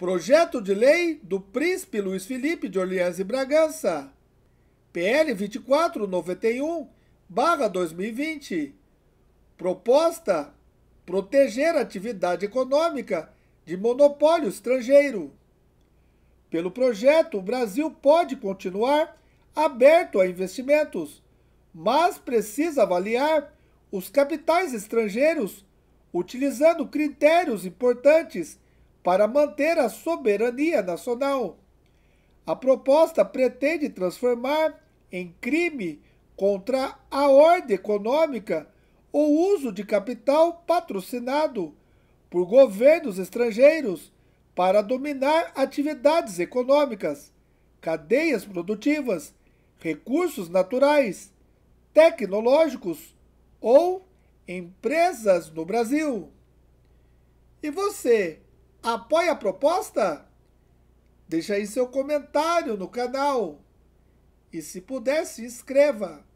Projeto de Lei do Príncipe Luiz Felipe de Orleans e Bragança, PL 2491-2020. Proposta: proteger a atividade econômica de monopólio estrangeiro. Pelo projeto, o Brasil pode continuar aberto a investimentos, mas precisa avaliar os capitais estrangeiros utilizando critérios importantes para manter a soberania nacional. A proposta pretende transformar em crime contra a ordem econômica o uso de capital patrocinado por governos estrangeiros para dominar atividades econômicas, cadeias produtivas, recursos naturais, tecnológicos ou empresas no Brasil. E você Apoia a proposta? Deixa aí seu comentário no canal. E se puder, se inscreva.